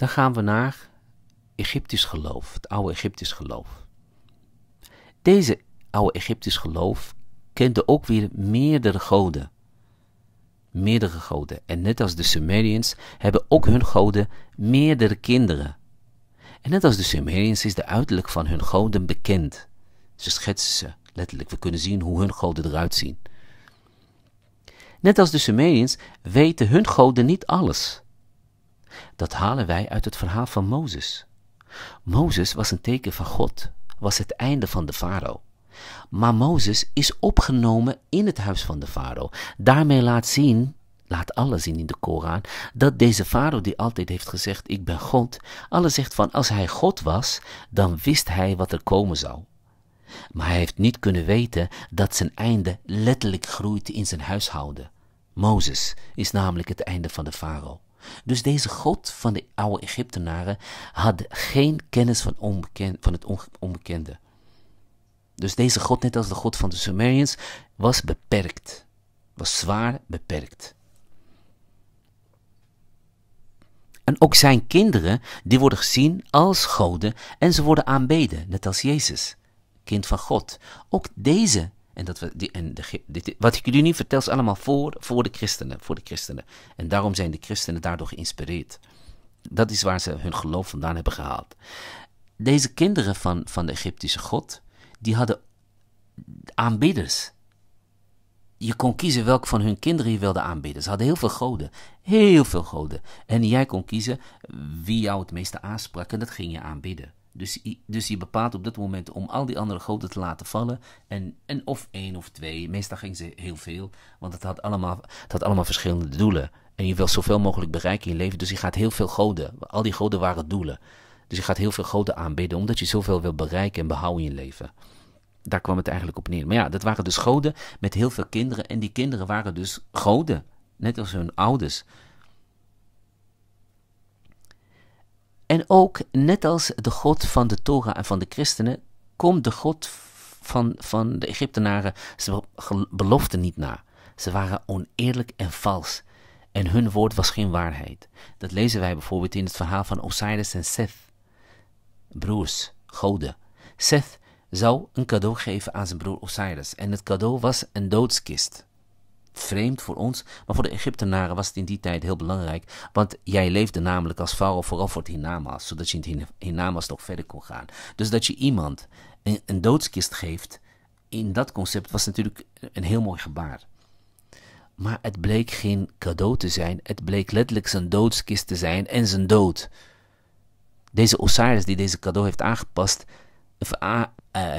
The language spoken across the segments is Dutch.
Dan gaan we naar Egyptisch geloof, het oude Egyptisch geloof. Deze oude Egyptisch geloof kende ook weer meerdere goden. Meerdere goden. En net als de Sumerians hebben ook hun goden meerdere kinderen. En net als de Sumerians is de uiterlijk van hun goden bekend. Ze schetsen ze letterlijk. We kunnen zien hoe hun goden eruit zien. Net als de Sumerians weten hun goden niet alles. Dat halen wij uit het verhaal van Mozes. Mozes was een teken van God, was het einde van de farao. Maar Mozes is opgenomen in het huis van de farao. Daarmee laat zien, laat alles zien in de Koran, dat deze farao die altijd heeft gezegd, ik ben God, alles zegt van als hij God was, dan wist hij wat er komen zou. Maar hij heeft niet kunnen weten dat zijn einde letterlijk groeit in zijn huishouden. Mozes is namelijk het einde van de farao. Dus deze God van de oude Egyptenaren had geen kennis van, onbekend, van het onbekende. Dus deze God, net als de God van de Sumerians, was beperkt. Was zwaar beperkt. En ook zijn kinderen, die worden gezien als goden en ze worden aanbeden, net als Jezus, kind van God. Ook deze en, dat we, die, en de, dit, wat ik jullie nu vertel is allemaal voor, voor, de christenen, voor de christenen. En daarom zijn de christenen daardoor geïnspireerd. Dat is waar ze hun geloof vandaan hebben gehaald. Deze kinderen van, van de Egyptische God, die hadden aanbidders. Je kon kiezen welke van hun kinderen je wilde aanbidden. Ze hadden heel veel goden. Heel veel goden. En jij kon kiezen wie jou het meeste aansprak en dat ging je aanbidden. Dus, dus je bepaalt op dat moment om al die andere goden te laten vallen. En, en of één of twee. Meestal ging ze heel veel. Want het had, allemaal, het had allemaal verschillende doelen. En je wil zoveel mogelijk bereiken in je leven. Dus je gaat heel veel goden. Al die goden waren doelen. Dus je gaat heel veel goden aanbidden. Omdat je zoveel wil bereiken en behouden in je leven. Daar kwam het eigenlijk op neer. Maar ja, dat waren dus goden met heel veel kinderen. En die kinderen waren dus goden. Net als hun ouders. En ook, net als de God van de Torah en van de christenen, komt de God van, van de Egyptenaren zijn belofte niet na. Ze waren oneerlijk en vals. En hun woord was geen waarheid. Dat lezen wij bijvoorbeeld in het verhaal van Osiris en Seth. Broers, goden. Seth zou een cadeau geven aan zijn broer Osiris. En het cadeau was een doodskist vreemd voor ons, maar voor de Egyptenaren was het in die tijd heel belangrijk, want jij leefde namelijk als farao vooral voor het Hinamas, zodat je in het Hinamas nog verder kon gaan. Dus dat je iemand een, een doodskist geeft, in dat concept was natuurlijk een heel mooi gebaar. Maar het bleek geen cadeau te zijn, het bleek letterlijk zijn doodskist te zijn en zijn dood. Deze Osiris die deze cadeau heeft aangepast, of eh,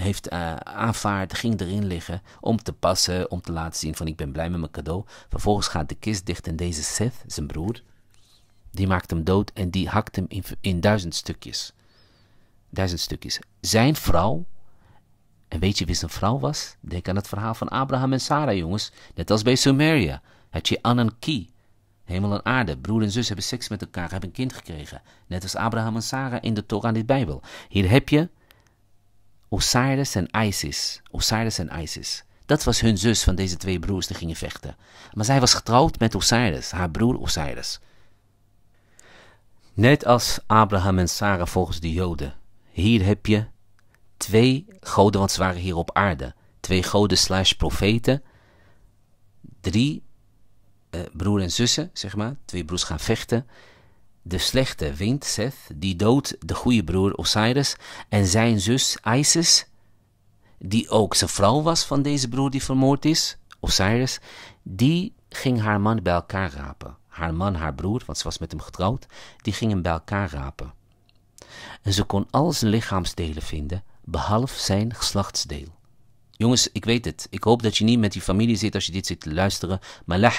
heeft eh, aanvaard, ging erin liggen om te passen, om te laten zien van ik ben blij met mijn cadeau. Vervolgens gaat de kist dicht en deze Seth, zijn broer, die maakt hem dood en die hakt hem in, in duizend stukjes. Duizend stukjes. Zijn vrouw, en weet je wie zijn vrouw was? Denk aan het verhaal van Abraham en Sarah, jongens. Net als bij Sumeria. Had je Ananki. Hemel en aarde, broer en zus hebben seks met elkaar, hebben een kind gekregen. Net als Abraham en Sarah in de Torah en de Bijbel. Hier heb je Osiris en Isis. Osiris en Isis. Dat was hun zus van deze twee broers die gingen vechten. Maar zij was getrouwd met Osiris, haar broer Osiris. Net als Abraham en Sarah volgens de Joden. Hier heb je twee goden, want ze waren hier op aarde. Twee goden slash profeten. Drie eh, broer en zussen, zeg maar. Twee broers gaan vechten. De slechte wind, Seth, die doodt de goede broer Osiris en zijn zus Isis, die ook zijn vrouw was van deze broer die vermoord is, Osiris, die ging haar man bij elkaar rapen. Haar man, haar broer, want ze was met hem getrouwd, die ging hem bij elkaar rapen. En ze kon al zijn lichaamsdelen vinden, behalve zijn geslachtsdeel. Jongens, ik weet het. Ik hoop dat je niet met die familie zit als je dit zit te luisteren. Maar la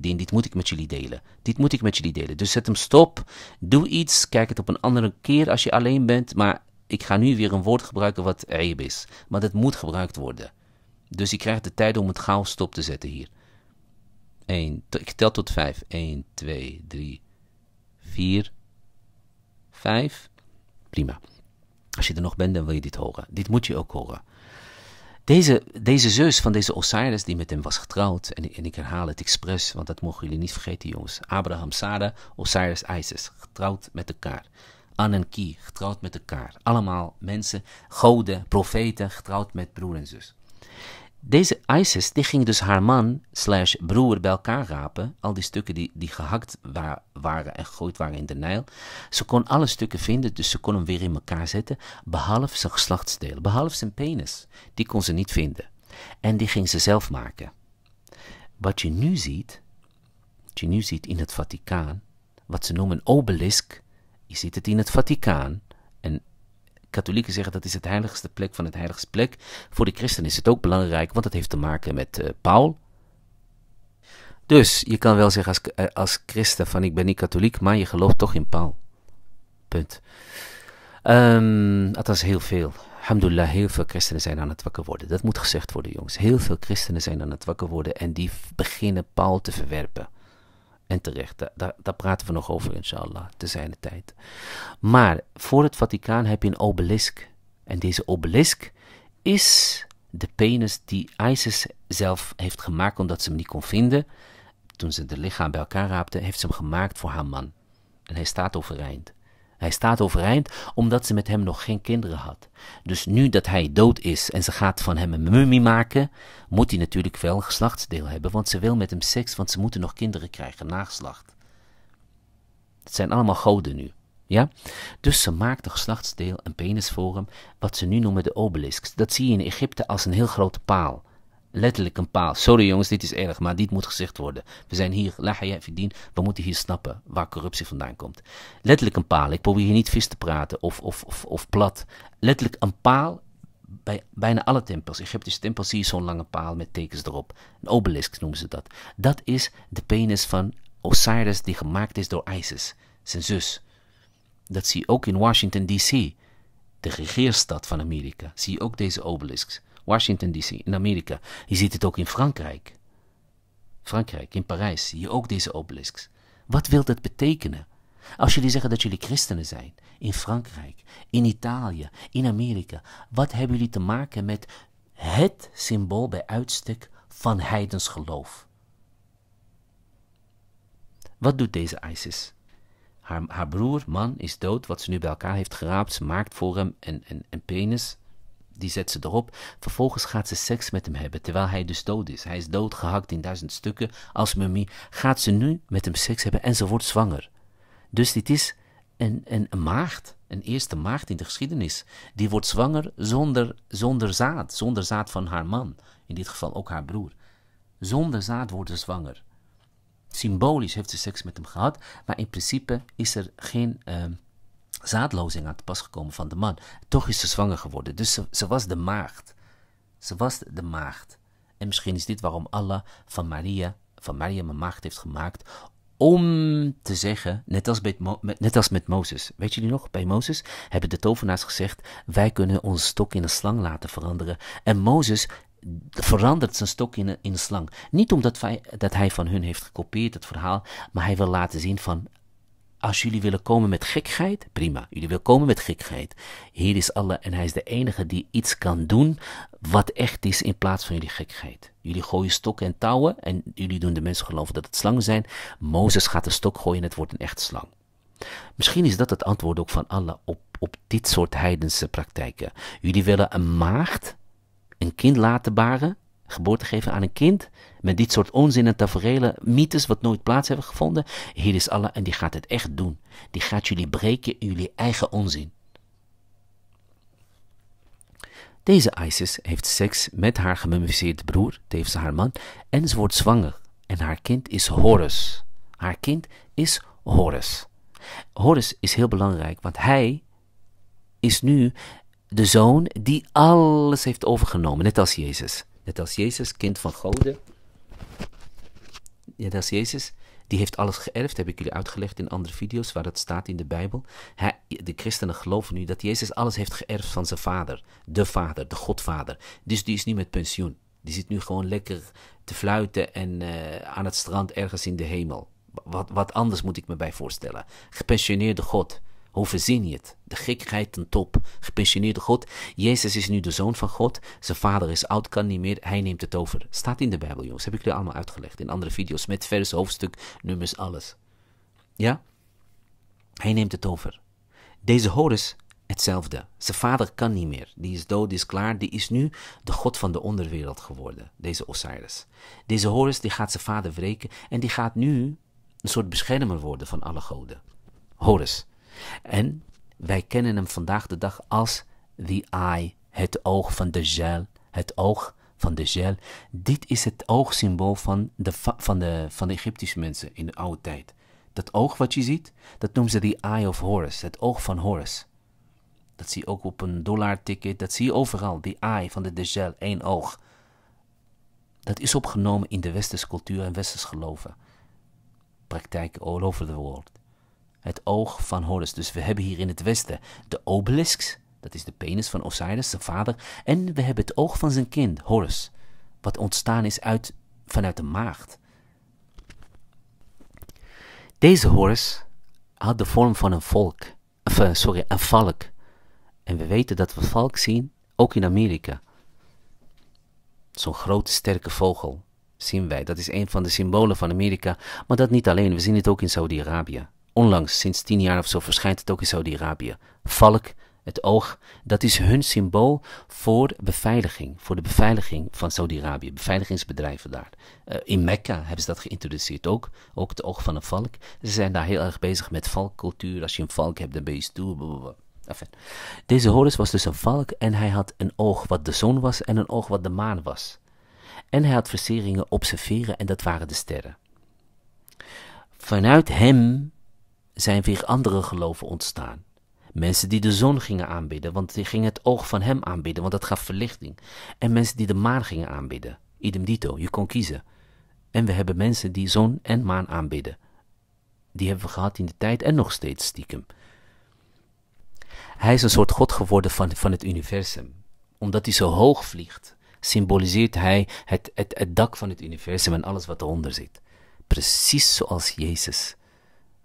din, dit moet ik met jullie delen. Dit moet ik met jullie delen. Dus zet hem stop. Doe iets. Kijk het op een andere keer als je alleen bent. Maar ik ga nu weer een woord gebruiken wat eib is. Maar het moet gebruikt worden. Dus ik krijg de tijd om het gauw stop te zetten hier. 1, ik tel tot 5. 1, 2, 3, 4, 5. Prima. Als je er nog bent, dan wil je dit horen. Dit moet je ook horen. Deze, deze zus van deze Osiris, die met hem was getrouwd, en, ik herhaal het expres, want dat mogen jullie niet vergeten, jongens. Abraham, Sada, Osiris, Isis, getrouwd met elkaar. Anenki getrouwd met elkaar. Allemaal mensen, goden, profeten, getrouwd met broer en zus. Deze ISIS die ging dus haar man slash broer bij elkaar rapen. Al die stukken die, die gehakt waren en gegooid waren in de Nijl. Ze kon alle stukken vinden, dus ze kon hem weer in elkaar zetten. Behalve zijn geslachtsdelen, behalve zijn penis. Die kon ze niet vinden. En die ging ze zelf maken. Wat je nu ziet, wat je nu ziet in het Vaticaan, wat ze noemen een obelisk. Je ziet het in het Vaticaan. En katholieken zeggen dat is het heiligste plek van het heiligste plek. Voor de christenen is het ook belangrijk, want het heeft te maken met uh, Paul. Dus je kan wel zeggen als, eh, als christen van ik ben niet katholiek, maar je gelooft toch in Paul. Punt. Um, althans heel veel. Alhamdulillah, heel veel christenen zijn aan het wakker worden. Dat moet gezegd worden jongens. Heel veel christenen zijn aan het wakker worden en die beginnen Paul te verwerpen. En terecht, daar, daar praten we nog over, inshallah, te zijn tijd. Maar voor het Vaticaan heb je een obelisk. En deze obelisk is de penis die ISIS zelf heeft gemaakt omdat ze hem niet kon vinden. Toen ze de lichaam bij elkaar raapte, heeft ze hem gemaakt voor haar man. En hij staat overeind. Hij staat overeind omdat ze met hem nog geen kinderen had. Dus nu dat hij dood is en ze gaat van hem een mummie maken, moet hij natuurlijk wel een geslachtsdeel hebben, want ze wil met hem seks, want ze moeten nog kinderen krijgen, nageslacht. Het zijn allemaal goden nu. Ja? Dus ze maakt een geslachtsdeel, een penis voor hem, wat ze nu noemen de obelisk. Dat zie je in Egypte als een heel grote paal letterlijk een paal. Sorry jongens, dit is erg, maar dit moet gezegd worden. We zijn hier, verdien, we moeten hier snappen waar corruptie vandaan komt. Letterlijk een paal. Ik probeer hier niet vis te praten of, of, of, of plat. Letterlijk een paal bij bijna alle tempels. Egyptische tempels zie je zo'n lange paal met tekens erop. Een obelisk noemen ze dat. Dat is de penis van Osiris die gemaakt is door Isis, zijn zus. Dat zie je ook in Washington D.C., de regeerstad van Amerika. Zie je ook deze obelisks. Washington DC, in Amerika. Je ziet het ook in Frankrijk. Frankrijk, in Parijs, zie je ook deze obelisks. Wat wil dat betekenen? Als jullie zeggen dat jullie christenen zijn, in Frankrijk, in Italië, in Amerika, wat hebben jullie te maken met het symbool bij uitstek van heidens geloof? Wat doet deze ISIS? Haar, haar broer, man, is dood. Wat ze nu bij elkaar heeft geraapt, ze maakt voor hem een, een penis. Die zet ze erop. Vervolgens gaat ze seks met hem hebben, terwijl hij dus dood is. Hij is doodgehakt in duizend stukken als mummie. Gaat ze nu met hem seks hebben en ze wordt zwanger. Dus dit is een, een, een maagd, een eerste maagd in de geschiedenis. Die wordt zwanger zonder, zonder zaad, zonder zaad van haar man. In dit geval ook haar broer. Zonder zaad wordt ze zwanger. Symbolisch heeft ze seks met hem gehad, maar in principe is er geen... Ehm, zaadlozing aan te pas gekomen van de man. Toch is ze zwanger geworden. Dus ze, was de maagd. Ze was de maagd. En misschien is dit waarom Allah van Maria, van Maria mijn maagd heeft gemaakt. Om te zeggen, net als, bij net als met Mozes. Weet jullie nog, bij Mozes hebben de tovenaars gezegd: Wij kunnen onze stok in een slang laten veranderen. En Mozes verandert zijn stok in een, in een slang. Niet omdat dat hij van hun heeft gekopieerd het verhaal, maar hij wil laten zien van als jullie willen komen met gekheid, prima. Jullie willen komen met gekheid. Hier is Allah en Hij is de enige die iets kan doen wat echt is in plaats van jullie gekheid. Jullie gooien stokken en touwen en jullie doen de mensen geloven dat het slangen zijn. Mozes gaat de stok gooien en het wordt een echt slang. Misschien is dat het antwoord ook van Allah op, op dit soort heidense praktijken. Jullie willen een maagd, een kind laten baren geboorte geven aan een kind met dit soort onzin en tafereelen, mythes wat nooit plaats hebben gevonden. Hier is Allah en die gaat het echt doen. Die gaat jullie breken in jullie eigen onzin. Deze Isis heeft seks met haar gemummificeerde broer, tevens haar man, en ze wordt zwanger. En haar kind is Horus. Haar kind is Horus. Horus is heel belangrijk, want hij is nu de zoon die alles heeft overgenomen, net als Jezus. Net als Jezus, kind van Goden, Net als Jezus, die heeft alles geërfd, heb ik jullie uitgelegd in andere video's waar dat staat in de Bijbel. Hij, de christenen geloven nu dat Jezus alles heeft geërfd van zijn vader, de vader, de godvader. Dus die is niet met pensioen. Die zit nu gewoon lekker te fluiten en eh, aan het strand ergens in de hemel. Wat, wat anders moet ik me bij voorstellen. Gepensioneerde God. Hoe verzin je het? De gekheid ten top. Gepensioneerde God. Jezus is nu de zoon van God. Zijn vader is oud, kan niet meer. Hij neemt het over. Staat in de Bijbel, jongens. Heb ik jullie allemaal uitgelegd. In andere video's. Met vers, hoofdstuk, nummers, alles. Ja? Hij neemt het over. Deze Horus, hetzelfde. Zijn vader kan niet meer. Die is dood, die is klaar. Die is nu de god van de onderwereld geworden. Deze Osiris. Deze Horus, die gaat zijn vader wreken. En die gaat nu een soort beschermer worden van alle goden. Horus. En wij kennen hem vandaag de dag als the eye, het oog van de Gel. het oog van de Gel. Dit is het oogsymbool van de, van, de, van de Egyptische mensen in de oude tijd. Dat oog wat je ziet, dat noemen ze de Eye of Horus, het oog van Horus. Dat zie je ook op een dollarticket, dat zie je overal, die Eye van de Gel, één oog. Dat is opgenomen in de westerse cultuur en Westerse geloven. Praktijken all over the world het oog van Horus. Dus we hebben hier in het westen de obelisks, dat is de penis van Osiris, zijn vader, en we hebben het oog van zijn kind, Horus, wat ontstaan is uit, vanuit de maagd. Deze Horus had de vorm van een volk, eh, sorry, een valk. En we weten dat we valk zien, ook in Amerika. Zo'n grote sterke vogel zien wij. Dat is een van de symbolen van Amerika. Maar dat niet alleen, we zien het ook in Saudi-Arabië. Onlangs, sinds tien jaar of zo, verschijnt het ook in Saudi-Arabië. Valk, het oog, dat is hun symbool voor beveiliging. Voor de beveiliging van Saudi-Arabië, beveiligingsbedrijven daar. Eh, in Mekka hebben ze dat geïntroduceerd ook. Ook het oog van een valk. Ze zijn daar heel erg bezig met valkcultuur. Als je een valk hebt, dan ben je stoer. Enfin. Deze Horus was dus een valk en hij had een oog wat de zon was en een oog wat de maan was. En hij had verseringen observeren en dat waren de sterren. Vanuit hem zijn weer andere geloven ontstaan. Mensen die de zon gingen aanbidden, want die gingen het oog van hem aanbidden, want dat gaf verlichting. En mensen die de maan gingen aanbidden. Idem dito, je kon kiezen. En we hebben mensen die zon en maan aanbidden. Die hebben we gehad in de tijd en nog steeds stiekem. Hij is een soort god geworden van, van het universum. Omdat hij zo hoog vliegt, symboliseert hij het, het, het dak van het universum en alles wat eronder zit. Precies zoals Jezus.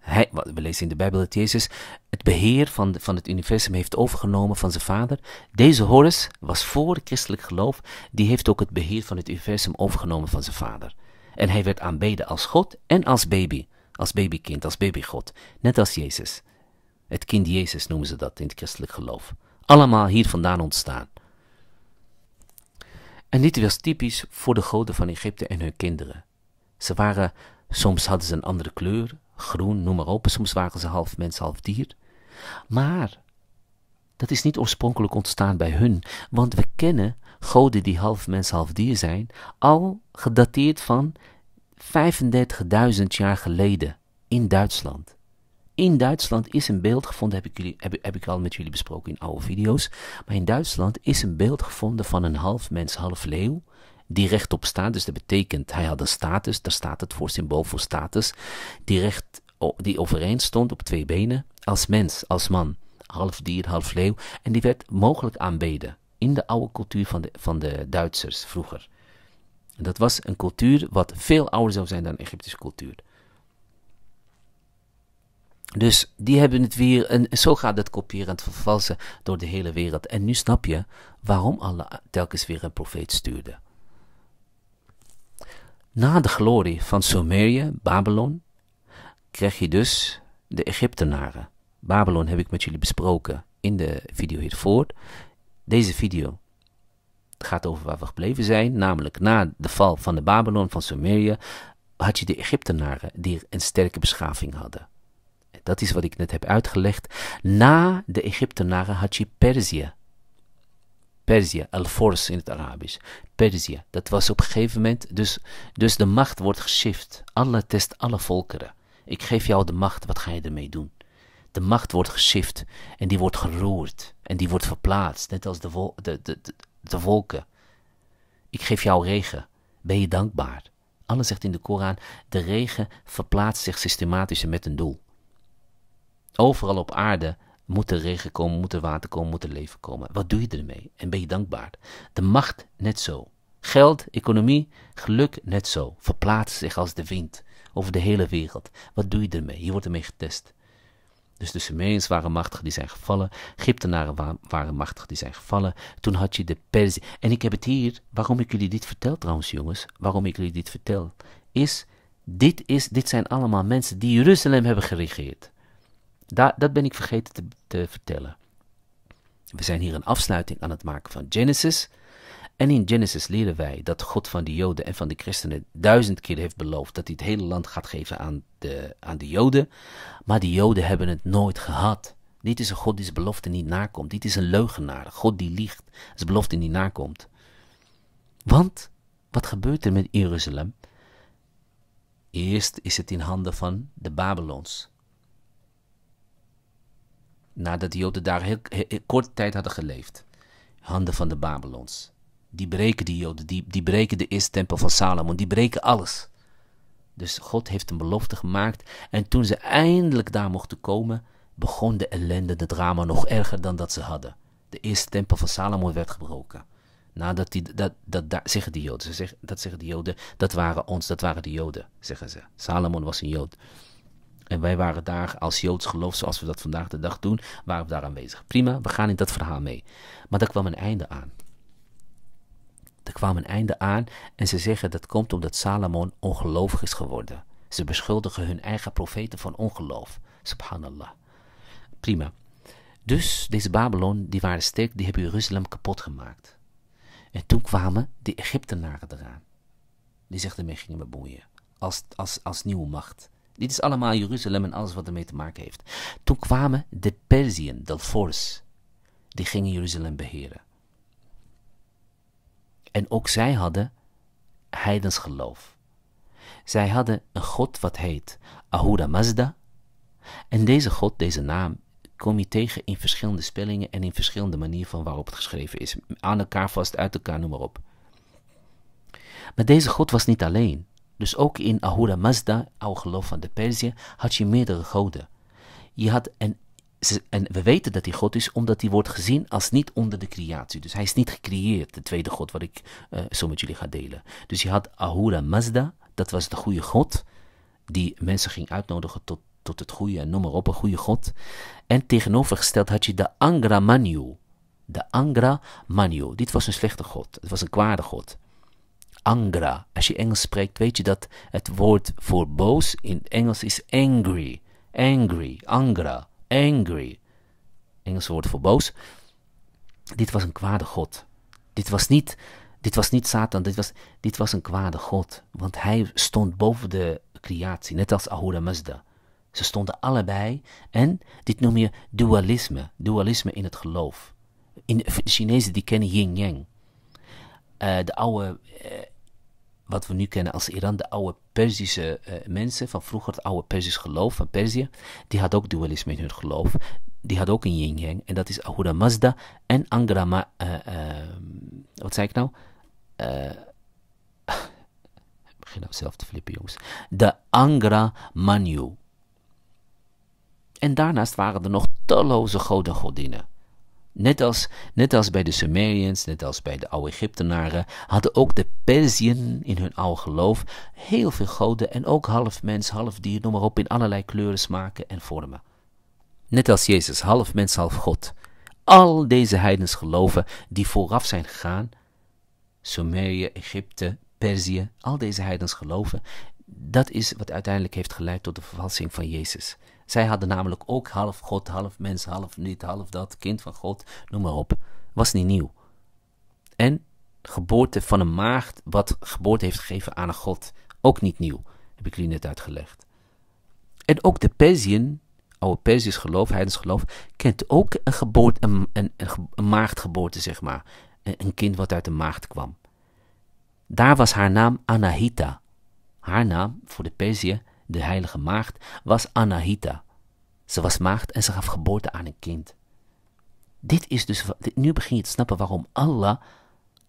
Hij, we lezen in de Bijbel dat Jezus het beheer van, van het universum heeft overgenomen van zijn vader. Deze Horus was voor het christelijk geloof, die heeft ook het beheer van het universum overgenomen van zijn vader. En hij werd aanbeden als God en als baby, als babykind, als babygod, net als Jezus. Het kind Jezus noemen ze dat in het christelijk geloof. Allemaal hier vandaan ontstaan. En dit was typisch voor de goden van Egypte en hun kinderen. Ze waren, soms hadden ze een andere kleur, groen, noem maar op. Soms waren ze half mens, half dier. Maar dat is niet oorspronkelijk ontstaan bij hun, want we kennen goden die half mens, half dier zijn, al gedateerd van 35.000 jaar geleden in Duitsland. In Duitsland is een beeld gevonden, heb ik, jullie, heb, ik al met jullie besproken in oude video's, maar in Duitsland is een beeld gevonden van een half mens, half leeuw, die rechtop staat. Dus dat betekent, hij had een status, daar staat het voor symbool voor status, die, recht, die overeind stond op twee benen, als mens, als man, half dier, half leeuw, en die werd mogelijk aanbeden in de oude cultuur van de, van de Duitsers vroeger. En dat was een cultuur wat veel ouder zou zijn dan de Egyptische cultuur. Dus die hebben het weer, en zo gaat het kopiëren en vervalsen door de hele wereld. En nu snap je waarom Allah telkens weer een profeet stuurde. Na de glorie van Sumerië, Babylon, krijg je dus de Egyptenaren. Babylon heb ik met jullie besproken in de video hiervoor. Deze video gaat over waar we gebleven zijn, namelijk na de val van de Babylon van Sumerië had je de Egyptenaren die een sterke beschaving hadden. Dat is wat ik net heb uitgelegd. Na de Egyptenaren had je Perzië Persia, Al-Fors in het Arabisch. Perzië, dat was op een gegeven moment, dus, dus de macht wordt geshift. Allah test alle volkeren. Ik geef jou de macht, wat ga je ermee doen? De macht wordt geshift en die wordt geroerd en die wordt verplaatst, net als de, de, de, de, wolken. Ik geef jou regen, ben je dankbaar? Allah zegt in de Koran, de regen verplaatst zich systematisch en met een doel. Overal op aarde moet er regen komen, moet er water komen, moet er leven komen. Wat doe je ermee? En ben je dankbaar? De macht net zo. Geld, economie, geluk net zo. Verplaatst zich als de wind over de hele wereld. Wat doe je ermee? Hier wordt ermee getest. Dus de Sumeriërs waren machtig, die zijn gevallen. Egyptenaren waren machtig, die zijn gevallen. Toen had je de Perzië. En ik heb het hier, waarom ik jullie dit vertel trouwens jongens, waarom ik jullie dit vertel, is, dit, is, dit zijn allemaal mensen die Jeruzalem hebben geregeerd. Da dat ben ik vergeten te, te vertellen. We zijn hier een afsluiting aan het maken van Genesis. En in Genesis leren wij dat God van de Joden en van de christenen duizend keer heeft beloofd dat hij het hele land gaat geven aan de, aan de Joden. Maar de Joden hebben het nooit gehad. Dit is een God die zijn belofte niet nakomt. Dit is een leugenaar. God die liegt, zijn belofte niet nakomt. Want wat gebeurt er met Jeruzalem? Eerst is het in handen van de Babylons nadat de Joden daar heel, heel, korte tijd hadden geleefd. Handen van de Babylons. Die breken de Joden, die, die breken de eerste tempel van Salomon, die breken alles. Dus God heeft een belofte gemaakt. En toen ze eindelijk daar mochten komen, begon de ellende, de drama nog erger dan dat ze hadden. De eerste tempel van Salomo werd gebroken. Nadat die, dat, dat, zeggen de Joden. Ze zeggen, dat zeggen de Joden, dat waren ons, dat waren de Joden, zeggen ze. Salomon was een Jood. En wij waren daar als Joods geloof, zoals we dat vandaag de dag doen, waren we daar aanwezig. Prima, we gaan in dat verhaal mee. Maar daar kwam een einde aan. Er kwam een einde aan en ze zeggen dat komt omdat Salomon ongelovig is geworden. Ze beschuldigen hun eigen profeten van ongeloof. Subhanallah. Prima. Dus deze Babylon, die waren sterk, die hebben Jeruzalem kapot gemaakt. En toen kwamen de Egyptenaren eraan. Die zich ermee gingen bemoeien. Als, als, als nieuwe macht. Dit is allemaal Jeruzalem en alles wat ermee te maken heeft. Toen kwamen de Perziën, de Fors. Die gingen Jeruzalem beheren. En ook zij hadden heidens geloof. Zij hadden een god wat heet Ahura Mazda. En deze god, deze naam, kom je tegen in verschillende spellingen en in verschillende manieren van waarop het geschreven is. Aan elkaar vast, uit elkaar, noem maar op. Maar deze god was niet alleen. Dus ook in Ahura Mazda, oude geloof van de Perzië, had je meerdere goden. Je had een, en we weten dat hij God is, omdat hij wordt gezien als niet onder de creatie. Dus hij is niet gecreëerd, de tweede God, wat ik eh, zo met jullie ga delen. Dus je had Ahura Mazda, dat was de goede God, die mensen ging uitnodigen tot, tot het goede, en noem maar op, een goede God. En tegenovergesteld had je de Angra Manu. De Angra Manyu. Dit was een slechte god. Het was een kwade god angra. Als je Engels spreekt, weet je dat het woord voor boos in Engels is angry. Angry, angra, angry. Engels woord voor boos. Dit was een kwade God. Dit was niet, dit was niet Satan, dit was, dit was een kwade God. Want hij stond boven de creatie, net als Ahura Mazda. Ze stonden allebei en dit noem je dualisme. Dualisme in het geloof. In, de Chinezen die kennen yin-yang. Eh, de oude eh, wat we nu kennen als Iran, de oude Perzische eh, mensen van vroeger, het oude Persisch geloof van Perzië, die had ook dualisme in hun geloof. Die had ook een yin-yang. En dat is Ahura Mazda en Angra Ma, eh, eh, wat zei ik nou? ik begin nou zelf te flippen, jongens. De Angra Manu. En daarnaast waren er nog talloze goden godinnen. Net als, net als bij de Sumeriërs, net als bij de oude Egyptenaren, hadden ook de Perziën in hun oude geloof heel veel goden en ook half mens, half dier, noem maar op, in allerlei kleuren, smaken en vormen. Net als Jezus, half mens, half God. Al deze heidens geloven die vooraf zijn gegaan, Sumerië, Egypte, Perzië, al deze heidens geloven, dat is wat uiteindelijk heeft geleid tot de vervalsing van Jezus. Zij hadden namelijk ook half God, half mens, half niet, half dat, kind van God, noem maar op. Was niet nieuw. En geboorte van een maagd, wat geboorte heeft gegeven aan een God, ook niet nieuw. Heb ik jullie net uitgelegd. En ook de Persiën, oude Perzisch geloof, heidens geloof, kent ook een, geboorte, een, een, maagdgeboorte, zeg maar. Een, kind wat uit de maagd kwam. Daar was haar naam Anahita. Haar naam voor de Perzië de heilige maagd, was Anahita. Ze was maagd en ze gaf geboorte aan een kind. Dit is dus, nu begin je te snappen waarom Allah,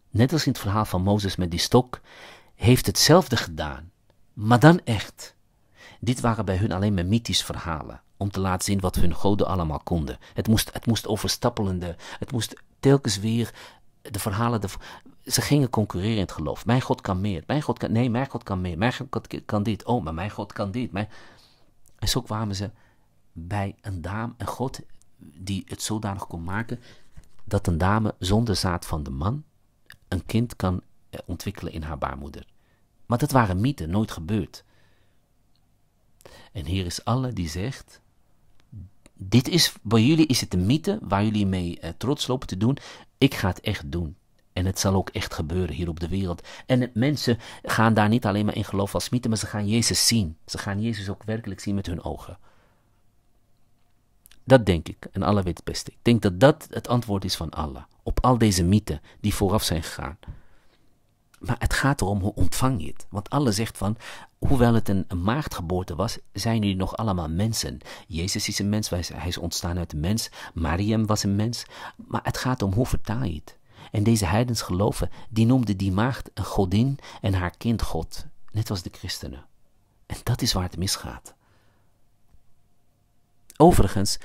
net als in het verhaal van Mozes met die stok, heeft hetzelfde gedaan. Maar dan echt. Dit waren bij hun alleen maar mythische verhalen, om te laten zien wat hun goden allemaal konden. Het moest, het moest overstappelende, het moest telkens weer de verhalen, de, ze gingen concurreren in het geloof. Mijn God kan meer. Mijn God kan, nee, mijn God kan meer. Mijn God kan dit. Oh, maar mijn God kan dit. Mijn... En zo kwamen ze bij een dame, een God die het zodanig kon maken dat een dame zonder zaad van de man een kind kan eh, ontwikkelen in haar baarmoeder. Maar dat waren mythen, nooit gebeurd. En hier is Allah die zegt: Dit is, bij jullie is het een mythe waar jullie mee eh, trots lopen te doen. Ik ga het echt doen. En het zal ook echt gebeuren hier op de wereld. En mensen gaan daar niet alleen maar in geloof als mythe, maar ze gaan Jezus zien. Ze gaan Jezus ook werkelijk zien met hun ogen. Dat denk ik, en Allah weet het beste. Ik denk dat dat het antwoord is van Allah op al deze mythen die vooraf zijn gegaan. Maar het gaat erom hoe ontvang je het. Want Allah zegt van, hoewel het een maagdgeboorte was, zijn jullie nog allemaal mensen. Jezus is een mens, hij is ontstaan uit een mens. Mariam was een mens. Maar het gaat om hoe vertaal je het. En deze heidens geloven, die noemden die maagd een godin en haar kind God, net als de christenen. En dat is waar het misgaat. Overigens,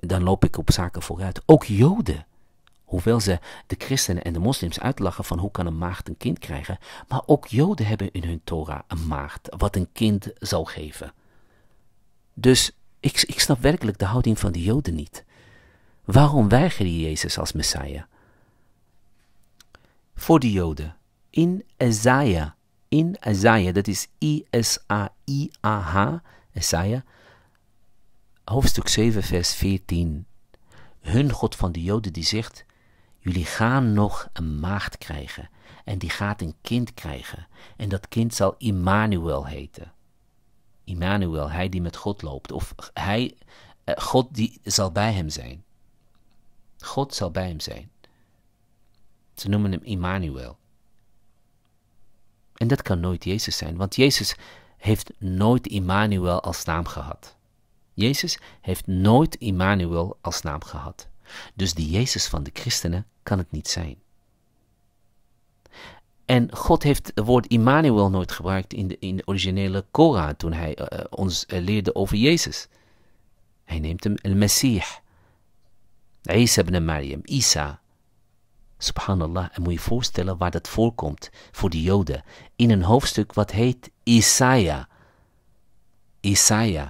dan loop ik op zaken vooruit, ook Joden. Hoewel ze de christenen en de moslims uitlachen van hoe kan een maagd een kind krijgen, maar ook Joden hebben in hun Torah een maagd, wat een kind zal geven. Dus ik, ik snap werkelijk de houding van de Joden niet. Waarom weigeren Jezus als Messiah? voor de Joden. In Isaiah, in Isaiah, dat is I-S-A-I-A-H, Isaiah, hoofdstuk 7, vers 14. Hun God van de Joden die zegt, jullie gaan nog een maagd krijgen en die gaat een kind krijgen en dat kind zal Immanuel heten. Immanuel, hij die met God loopt, of hij, eh, God die zal bij hem zijn. God zal bij hem zijn. Ze noemen hem Immanuel. En dat kan nooit Jezus zijn, want Jezus heeft nooit Immanuel als naam gehad. Jezus heeft nooit Immanuel als naam gehad. Dus die Jezus van de christenen kan het niet zijn. En God heeft het woord Immanuel nooit gebruikt in de, in de originele Koran toen hij eh, eh, ons eh, leerde over Jezus. Hij neemt hem El Messiah. Isa ibn Maryam, Isa, Subhanallah. En moet je voorstellen waar dat voorkomt voor de Joden. In een hoofdstuk wat heet Isaiah. Isaiah.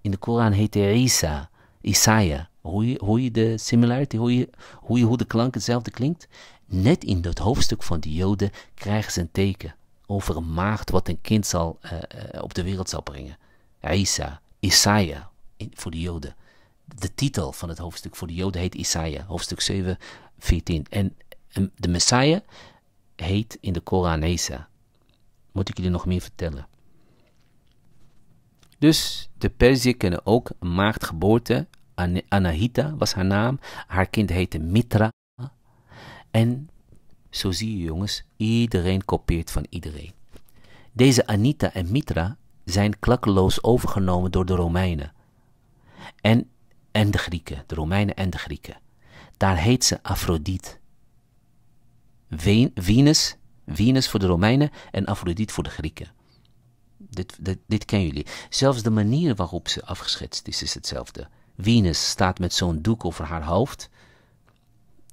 In de Koran heet hij Isa. Isaiah. Hoe je, je de similarity? hoe je, je hoe de klank hetzelfde klinkt? Net in dat hoofdstuk van de Joden krijgen ze een teken over een maagd wat een kind zal, eh, eh, op de wereld zal brengen. Isa, Isaiah, in, voor de Joden de titel van het hoofdstuk voor de Joden heet Isaiah, hoofdstuk 7, 14. En ehm, de Messiah heet in de Koran Isa. Moet ik jullie nog meer vertellen? Dus de Perzië kennen ook een maagdgeboorte. Anahita was haar naam. Haar kind heette Mitra. En zo zie je jongens, iedereen kopieert van iedereen. Deze Anita en Mitra zijn klakkeloos overgenomen door de Romeinen. En en de Grieken, de Romeinen en de Grieken. Daar heet ze Afrodite. Venus, Venus voor de Romeinen en Afrodite voor de Grieken. Dit, dit, dit kennen jullie. Zelfs de manier waarop ze afgeschetst is, is hetzelfde. Venus staat met zo'n doek over haar hoofd.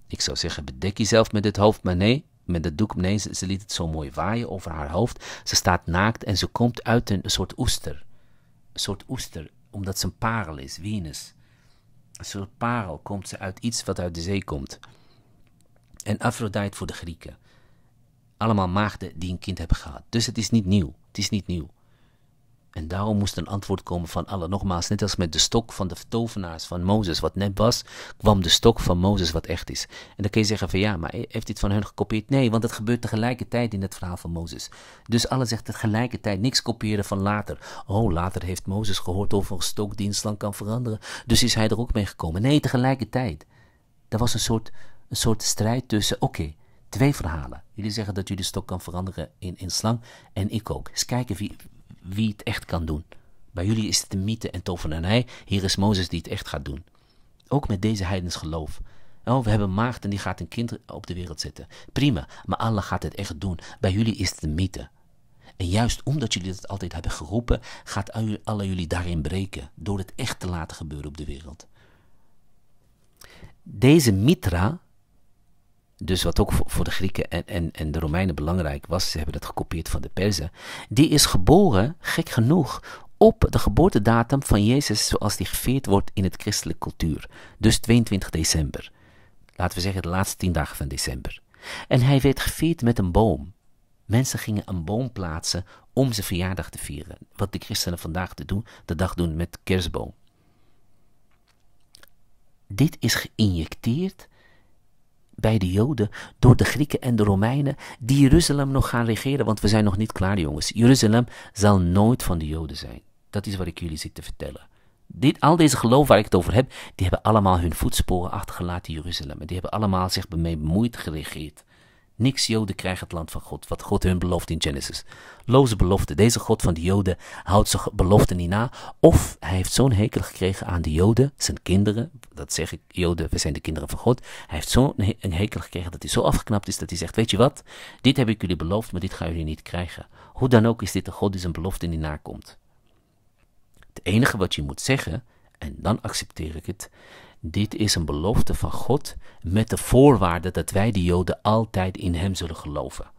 Ik zou zeggen, bedek jezelf met dit hoofd, maar nee, met dat doek. Nee, ze, liet het zo mooi waaien over haar hoofd. Ze staat naakt en ze komt uit een, een soort oester. Een soort oester, omdat ze een parel is, Venus. Een soort parel komt ze uit iets wat uit de zee komt. En Afrodite voor de Grieken. Allemaal maagden die een kind hebben gehad. Dus het is niet nieuw. Het is niet nieuw. En daarom moest een antwoord komen van Allah. Nogmaals, net als met de stok van de tovenaars van Mozes, wat net was, kwam de stok van Mozes, wat echt is. En dan kun je zeggen van ja, maar heeft dit van hen gekopieerd? Nee, want het gebeurt tegelijkertijd in het verhaal van Mozes. Dus Allah zegt tegelijkertijd, niks kopiëren van later. Oh, later heeft Mozes gehoord over een stok die een slang kan veranderen. Dus is hij er ook mee gekomen. Nee, tegelijkertijd. Er was een soort, een soort strijd tussen, oké, twee verhalen. Jullie zeggen dat jullie de stok kan veranderen in, in slang en ik ook. Eens kijken wie, wie het echt kan doen. Bij jullie is het een mythe en tovenarij. Hier is Mozes die het echt gaat doen. Ook met deze heidens geloof. Oh, we hebben maagd en die gaat een kind op de wereld zetten. Prima, maar Allah gaat het echt doen. Bij jullie is het een mythe. En juist omdat jullie dat altijd hebben geroepen, gaat Allah jullie daarin breken. Door het echt te laten gebeuren op de wereld. Deze mitra, dus wat ook voor de Grieken en, en, en de Romeinen belangrijk was, ze hebben dat gekopieerd van de Perzen, die is geboren, gek genoeg, op de geboortedatum van Jezus zoals die gevierd wordt in het christelijke cultuur. Dus 22 december. Laten we zeggen de laatste tien dagen van december. En hij werd gevierd met een boom. Mensen gingen een boom plaatsen om zijn verjaardag te vieren. Wat de christenen vandaag de, doen, de dag doen met kerstboom. Dit is geïnjecteerd bij de Joden, door de Grieken en de Romeinen, die Jeruzalem nog gaan regeren, want we zijn nog niet klaar, jongens. Jeruzalem zal nooit van de Joden zijn. Dat is wat ik jullie zit te vertellen. Dit, al deze geloof waar ik het over heb, die hebben allemaal hun voetsporen achtergelaten in Jeruzalem. En die hebben allemaal zich mee bemoeid geregeerd. Niks Joden krijgen het land van God, wat God hun belooft in Genesis. Loze belofte. Deze God van de Joden houdt zijn belofte niet na. Of hij heeft zo'n hekel gekregen aan de Joden, zijn kinderen. Dat zeg ik, Joden, we zijn de kinderen van God. Hij heeft zo'n hekel gekregen dat hij zo afgeknapt is dat hij zegt, weet je wat, dit heb ik jullie beloofd, maar dit gaan jullie niet krijgen. Hoe dan ook is dit een God die zijn belofte niet nakomt. Het enige wat je moet zeggen, en dan accepteer ik het, dit is een belofte van God met de voorwaarde dat wij de Joden altijd in Hem zullen geloven.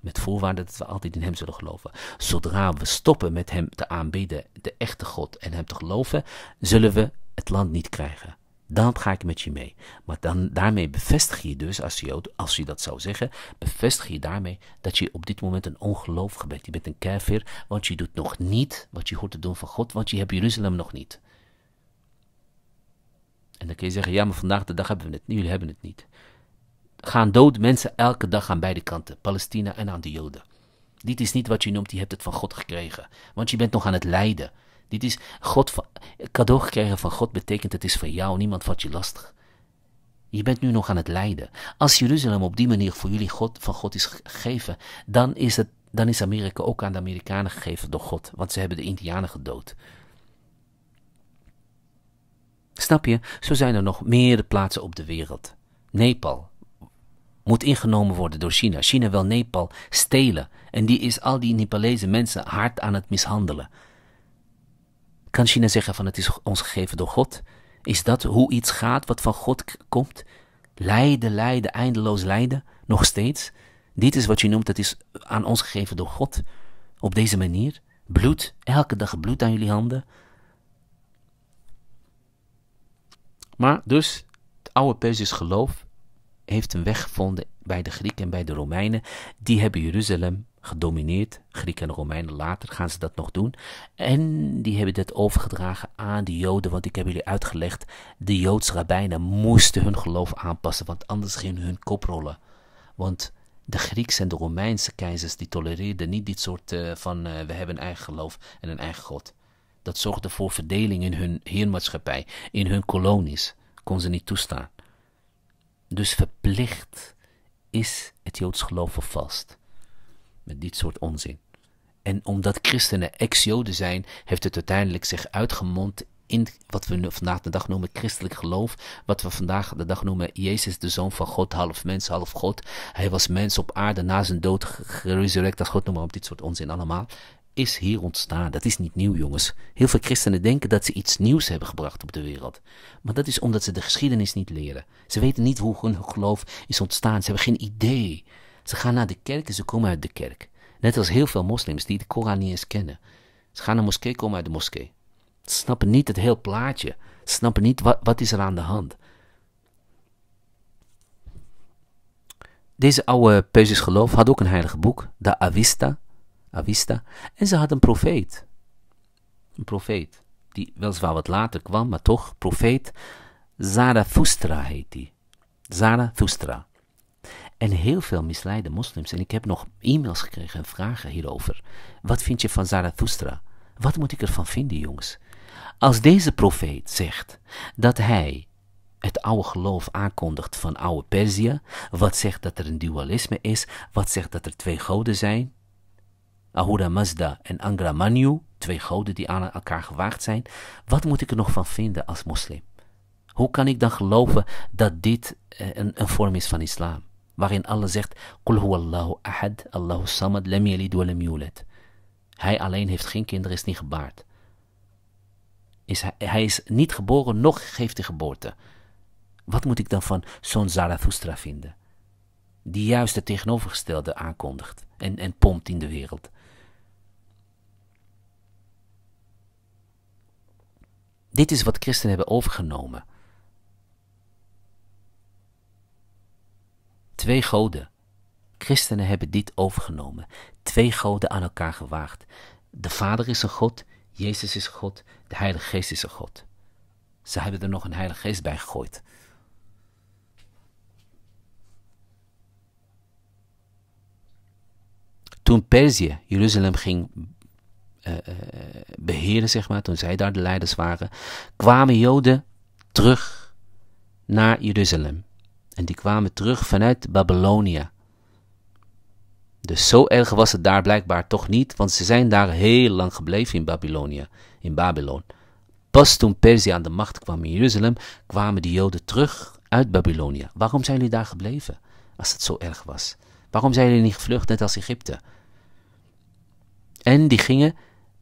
Met voorwaarde dat we altijd in Hem zullen geloven. Zodra we stoppen met Hem te aanbidden, de echte God, en Hem te geloven, zullen we het land niet krijgen. Dan ga ik met je mee. Maar dan, daarmee bevestig je dus, als je, als je dat zou zeggen, bevestig je daarmee dat je op dit moment een ongelovige bent. Je bent een kefir, want je doet nog niet wat je hoort te doen van God, want je hebt Jeruzalem nog niet. En dan kun je zeggen, ja, maar vandaag de dag hebben we het Nu jullie hebben het niet. Gaan dood mensen elke dag aan beide kanten, Palestina en aan de Joden. Dit is niet wat je noemt, je hebt het van God gekregen. Want je bent nog aan het lijden. Dit is God cadeau gekregen van God betekent het is van jou, niemand vat je lastig. Je bent nu nog aan het lijden. Als Jeruzalem op die manier voor jullie God, van God is gegeven, dan is, het, dan is Amerika ook aan de Amerikanen gegeven door God, want ze hebben de Indianen gedood. Snap je, zo zijn er nog meer plaatsen op de wereld. Nepal moet ingenomen worden door China. China wil Nepal stelen en die is al die Nepalese mensen hard aan het mishandelen. Kan China zeggen van het is ons gegeven door God? Is dat hoe iets gaat wat van God komt? Lijden, lijden, eindeloos lijden, nog steeds. Dit is wat je noemt, dat is aan ons gegeven door God. Op deze manier. Bloed, elke dag bloed aan jullie handen. Maar dus, het oude Perzisch geloof heeft een weg gevonden bij de Grieken en bij de Romeinen. Die hebben Jeruzalem gedomineerd. Grieken en Romeinen, later gaan ze dat nog doen. En die hebben dat overgedragen aan de Joden, want ik heb jullie uitgelegd, de Joodse rabbijnen moesten hun geloof aanpassen, want anders gingen hun kop rollen. Want de Griekse en de Romeinse keizers, die tolereerden niet dit soort eh, van, eh, we hebben een eigen geloof en een eigen god. Dat zorgde voor verdeling in hun heermaatschappij, in hun kolonies. Kon ze niet toestaan. Dus verplicht is het Joods geloof vervast. Met dit soort onzin. En omdat christenen ex-Joden zijn, heeft het uiteindelijk zich uitgemond in wat we vandaag de dag noemen christelijk geloof. Wat we vandaag de dag noemen Jezus, de zoon van God, half mens, half God. Hij was mens op aarde na zijn dood, geresurrect als God, noem maar op dit soort onzin allemaal is hier ontstaan. Dat is niet nieuw, jongens. Heel veel christenen denken dat ze iets nieuws hebben gebracht op de wereld. Maar dat is omdat ze de geschiedenis niet leren. Ze weten niet hoe hun geloof is ontstaan. Ze hebben geen idee. Ze gaan naar de kerk en ze komen uit de kerk. Net als heel veel moslims die de Koran niet eens kennen. Ze gaan naar de moskee, komen uit de moskee. Ze snappen niet het hele plaatje. Ze snappen niet wat, wat is er aan de hand. Deze oude Peuzes geloof had ook een heilige boek, de Avista. Avista. En ze had een profeet. Een profeet. Die weliswaar wat later kwam, maar toch, profeet. Zarathustra heet die. Zarathustra. En heel veel misleide moslims. En ik heb nog e-mails gekregen en vragen hierover. Wat vind je van Zarathustra? Wat moet ik ervan vinden, jongens? Als deze profeet zegt dat hij het oude geloof aankondigt van oude Perzië, wat zegt dat er een dualisme is, wat zegt dat er twee goden zijn, Ahura Mazda en Angra Manu, twee goden die aan elkaar gewaagd zijn, wat moet ik er nog van vinden als moslim? Hoe kan ik dan geloven dat dit eh, een, vorm is van islam? Waarin Allah zegt, Qul huwallahu ahad, Allahu samad, lam yalid wa yulad. Hij alleen heeft geen kinderen, is niet gebaard. Is hij, hij, is niet geboren, nog geeft hij geboorte. Wat moet ik dan van zo'n Zarathustra vinden? Die juist het tegenovergestelde aankondigt en, en pompt in de wereld. Dit is wat christenen hebben overgenomen. Twee goden. Christenen hebben dit overgenomen. Twee goden aan elkaar gewaagd. De Vader is een God, Jezus is God, de Heilige Geest is een God. Ze hebben er nog een Heilige Geest bij gegooid. Toen Perzië Jeruzalem ging uh, zeg maar, toen zij daar de leiders waren, kwamen Joden terug naar Jeruzalem. En die kwamen terug vanuit Babylonia. Dus zo erg was het daar blijkbaar toch niet, want ze zijn daar heel lang gebleven in Babylonia, in Babylon. Pas toen Perzië aan de macht kwam in Jeruzalem, kwamen die Joden terug uit Babylonia. Waarom zijn jullie daar gebleven, als het zo erg was? Waarom zijn jullie niet gevlucht, net als Egypte? En die gingen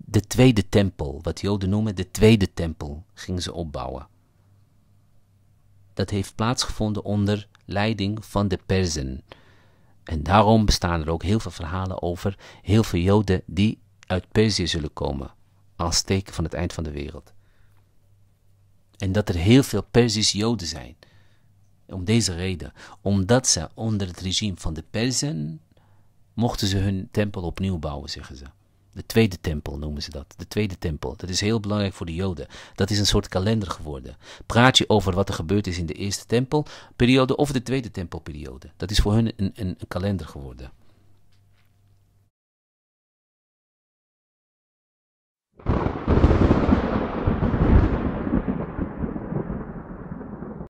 de tweede tempel, wat Joden noemen de tweede tempel, gingen ze opbouwen. Dat heeft plaatsgevonden onder leiding van de Perzen. En daarom bestaan er ook heel veel verhalen over heel veel Joden die uit Perzië zullen komen, als teken van het eind van de wereld. En dat er heel veel Perzische Joden zijn. Om deze reden, omdat ze onder het regime van de Perzen mochten ze hun tempel opnieuw bouwen, zeggen ze. De tweede tempel noemen ze dat. De tweede tempel. Dat is heel belangrijk voor de Joden. Dat is een soort kalender geworden. Praat je over wat er gebeurd is in de eerste tempelperiode of de tweede tempelperiode. Dat is voor hun een, een, een kalender geworden.